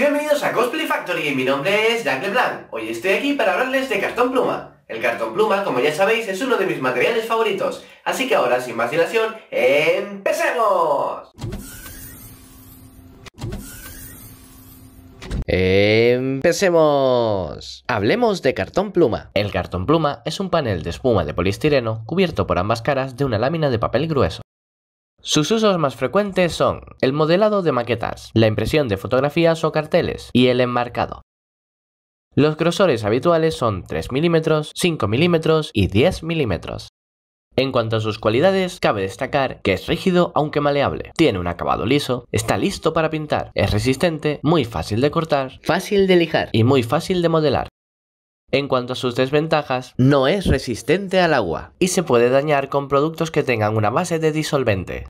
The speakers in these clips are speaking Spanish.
bienvenidos a Cosplay Factory, y mi nombre es Jack Blanc. Hoy estoy aquí para hablarles de cartón pluma. El cartón pluma, como ya sabéis, es uno de mis materiales favoritos, así que ahora, sin más dilación, ¡empecemos! ¡Empecemos! Hablemos de cartón pluma. El cartón pluma es un panel de espuma de polistireno cubierto por ambas caras de una lámina de papel grueso. Sus usos más frecuentes son el modelado de maquetas, la impresión de fotografías o carteles y el enmarcado. Los grosores habituales son 3 milímetros, 5 mm y 10 milímetros. En cuanto a sus cualidades, cabe destacar que es rígido aunque maleable, tiene un acabado liso, está listo para pintar, es resistente, muy fácil de cortar, fácil de lijar y muy fácil de modelar. En cuanto a sus desventajas, no es resistente al agua y se puede dañar con productos que tengan una base de disolvente.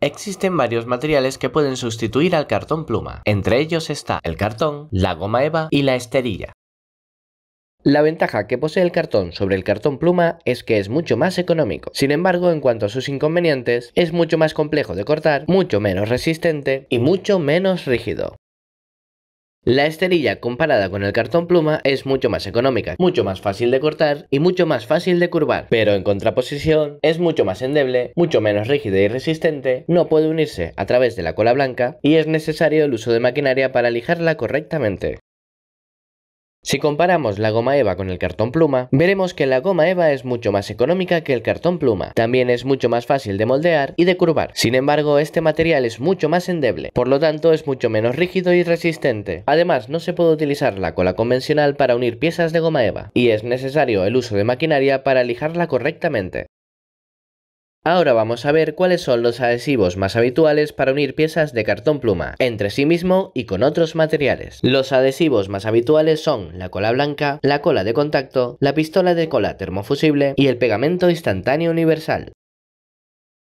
Existen varios materiales que pueden sustituir al cartón pluma. Entre ellos está el cartón, la goma eva y la esterilla. La ventaja que posee el cartón sobre el cartón pluma es que es mucho más económico. Sin embargo, en cuanto a sus inconvenientes, es mucho más complejo de cortar, mucho menos resistente y mucho menos rígido. La esterilla comparada con el cartón pluma es mucho más económica, mucho más fácil de cortar y mucho más fácil de curvar, pero en contraposición es mucho más endeble, mucho menos rígida y resistente, no puede unirse a través de la cola blanca y es necesario el uso de maquinaria para lijarla correctamente. Si comparamos la goma eva con el cartón pluma, veremos que la goma eva es mucho más económica que el cartón pluma. También es mucho más fácil de moldear y de curvar. Sin embargo, este material es mucho más endeble, por lo tanto es mucho menos rígido y resistente. Además, no se puede utilizar la cola convencional para unir piezas de goma eva, y es necesario el uso de maquinaria para lijarla correctamente. Ahora vamos a ver cuáles son los adhesivos más habituales para unir piezas de cartón pluma entre sí mismo y con otros materiales. Los adhesivos más habituales son la cola blanca, la cola de contacto, la pistola de cola termofusible y el pegamento instantáneo universal.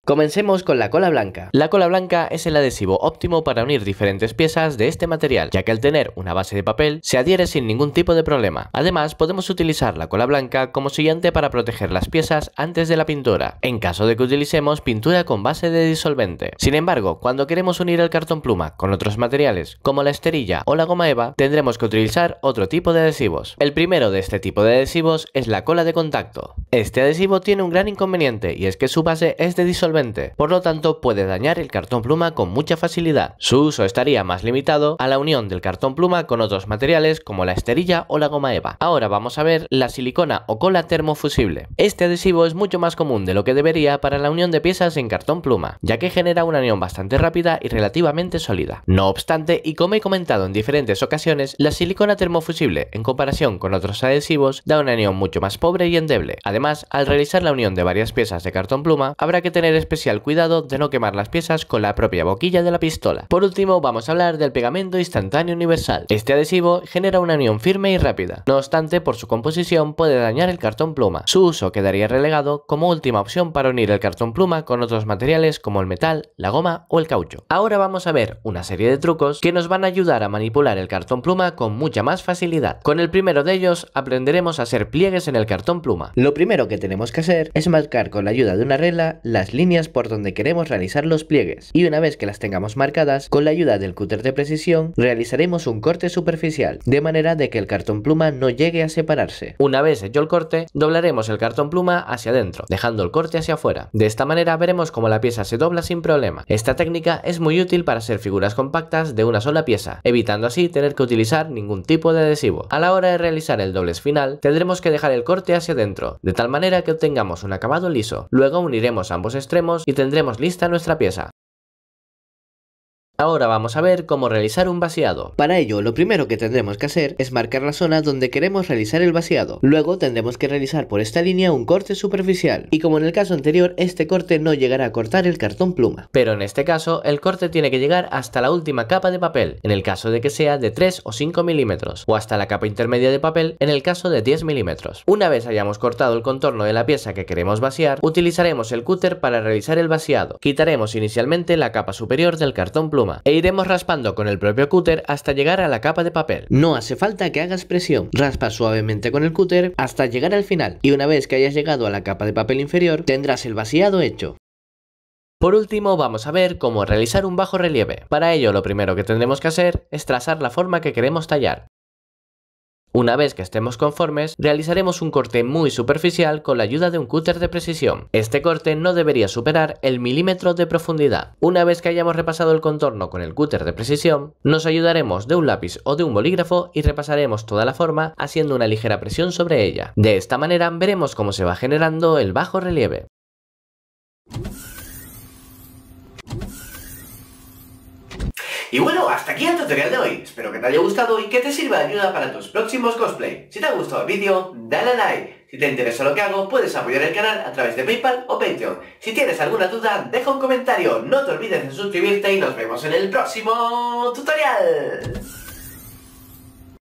Comencemos con la cola blanca. La cola blanca es el adhesivo óptimo para unir diferentes piezas de este material, ya que al tener una base de papel se adhiere sin ningún tipo de problema. Además, podemos utilizar la cola blanca como siguiente para proteger las piezas antes de la pintura, en caso de que utilicemos pintura con base de disolvente. Sin embargo, cuando queremos unir el cartón pluma con otros materiales, como la esterilla o la goma eva, tendremos que utilizar otro tipo de adhesivos. El primero de este tipo de adhesivos es la cola de contacto. Este adhesivo tiene un gran inconveniente y es que su base es de disolvente por lo tanto puede dañar el cartón pluma con mucha facilidad. Su uso estaría más limitado a la unión del cartón pluma con otros materiales como la esterilla o la goma eva. Ahora vamos a ver la silicona o cola termofusible. Este adhesivo es mucho más común de lo que debería para la unión de piezas en cartón pluma, ya que genera una unión bastante rápida y relativamente sólida. No obstante, y como he comentado en diferentes ocasiones, la silicona termofusible en comparación con otros adhesivos da una unión mucho más pobre y endeble. Además, al realizar la unión de varias piezas de cartón pluma, habrá que tener especial cuidado de no quemar las piezas con la propia boquilla de la pistola. Por último vamos a hablar del pegamento instantáneo universal. Este adhesivo genera una unión firme y rápida, no obstante por su composición puede dañar el cartón pluma. Su uso quedaría relegado como última opción para unir el cartón pluma con otros materiales como el metal, la goma o el caucho. Ahora vamos a ver una serie de trucos que nos van a ayudar a manipular el cartón pluma con mucha más facilidad. Con el primero de ellos aprenderemos a hacer pliegues en el cartón pluma. Lo primero que tenemos que hacer es marcar con la ayuda de una regla las líneas por donde queremos realizar los pliegues y una vez que las tengamos marcadas, con la ayuda del cúter de precisión, realizaremos un corte superficial, de manera de que el cartón pluma no llegue a separarse. Una vez hecho el corte, doblaremos el cartón pluma hacia adentro, dejando el corte hacia afuera. De esta manera veremos cómo la pieza se dobla sin problema. Esta técnica es muy útil para hacer figuras compactas de una sola pieza, evitando así tener que utilizar ningún tipo de adhesivo. A la hora de realizar el doblez final, tendremos que dejar el corte hacia adentro, de tal manera que obtengamos un acabado liso. Luego uniremos ambos extremos y tendremos lista nuestra pieza. Ahora vamos a ver cómo realizar un vaciado. Para ello, lo primero que tendremos que hacer es marcar la zona donde queremos realizar el vaciado. Luego tendremos que realizar por esta línea un corte superficial. Y como en el caso anterior, este corte no llegará a cortar el cartón pluma. Pero en este caso, el corte tiene que llegar hasta la última capa de papel, en el caso de que sea de 3 o 5 milímetros, o hasta la capa intermedia de papel, en el caso de 10 milímetros. Una vez hayamos cortado el contorno de la pieza que queremos vaciar, utilizaremos el cúter para realizar el vaciado. Quitaremos inicialmente la capa superior del cartón pluma e iremos raspando con el propio cúter hasta llegar a la capa de papel. No hace falta que hagas presión, raspa suavemente con el cúter hasta llegar al final y una vez que hayas llegado a la capa de papel inferior tendrás el vaciado hecho. Por último vamos a ver cómo realizar un bajo relieve. Para ello lo primero que tendremos que hacer es trazar la forma que queremos tallar. Una vez que estemos conformes, realizaremos un corte muy superficial con la ayuda de un cúter de precisión. Este corte no debería superar el milímetro de profundidad. Una vez que hayamos repasado el contorno con el cúter de precisión, nos ayudaremos de un lápiz o de un bolígrafo y repasaremos toda la forma haciendo una ligera presión sobre ella. De esta manera veremos cómo se va generando el bajo relieve. Y bueno, hasta aquí el tutorial de hoy. Espero que te haya gustado y que te sirva de ayuda para tus próximos cosplay. Si te ha gustado el vídeo, dale a like. Si te interesa lo que hago, puedes apoyar el canal a través de Paypal o Patreon. Si tienes alguna duda, deja un comentario. No te olvides de suscribirte y nos vemos en el próximo tutorial.